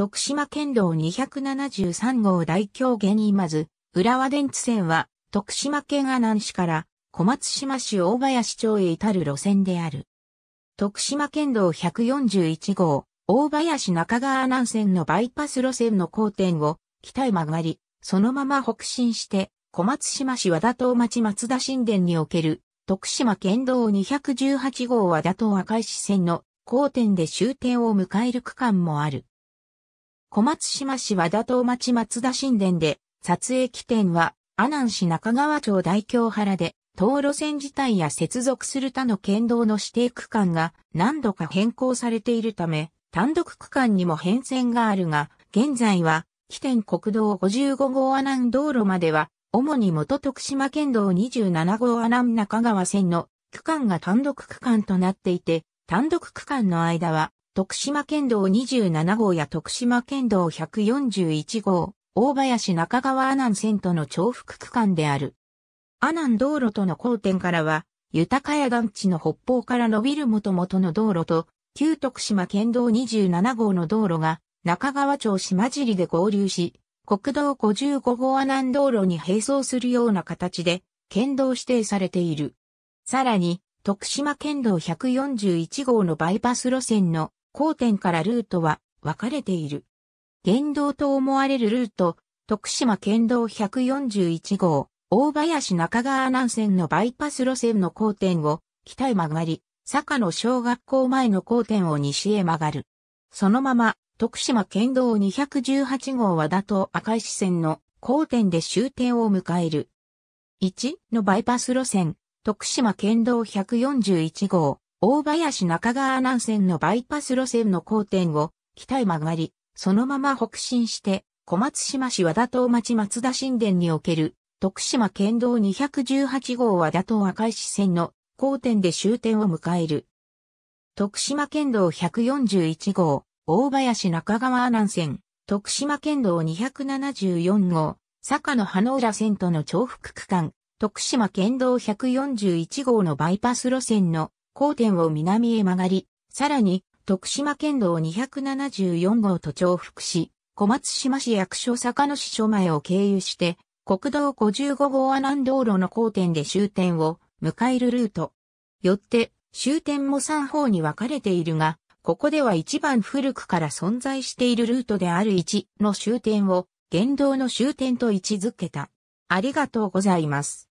徳島県道273号大京原今津、浦和電池線は、徳島県阿南市から小松島市大林町へ至る路線である。徳島県道141号、大林中川阿南線のバイパス路線の交点を北へ曲がり、そのまま北進して、小松島市和田島町松田新田における、徳島県道218号和田島赤石線の交点で終点を迎える区間もある。小松島市和田東町松田新田で、撮影起点は、阿南市中川町大京原で、東路線自体や接続する他の県道の指定区間が何度か変更されているため、単独区間にも変遷があるが、現在は、起点国道55号阿南道路までは、主に元徳島県道27号阿南中川線の区間が単独区間となっていて、単独区間の間は徳島県道27号や徳島県道141号、大林中川阿南線との重複区間である。阿南道路との交点からは、豊谷団地の北方から伸びる元々の道路と、旧徳島県道27号の道路が、中川町島尻で合流し、国道55号阿南道路に並走するような形で、県道指定されている。さらに、徳島県道141号のバイパス路線の交点からルートは分かれている。県道と思われるルート、徳島県道141号、大林中川南線のバイパス路線の交点を北へ曲がり、坂の小学校前の交点を西へ曲がる。そのまま、徳島県道218号和田と赤石線の交点で終点を迎える。1のバイパス路線、徳島県道141号、大林中川南線のバイパス路線の交点を北へ曲がり、そのまま北進して、小松島市和田島町松田新田における、徳島県道218号和田島赤石線の交点で終点を迎える。徳島県道141号、大林中川南線、徳島県道274号、坂野花の浦線との重複区間、徳島県道141号のバイパス路線の交点を南へ曲がり、さらに、徳島県道274号と重複し、小松島市役所坂野市所前を経由して、国道55号阿南道路の交点で終点を迎えるルート。よって、終点も3方に分かれているが、ここでは一番古くから存在しているルートである1の終点を、原動の終点と位置づけた。ありがとうございます。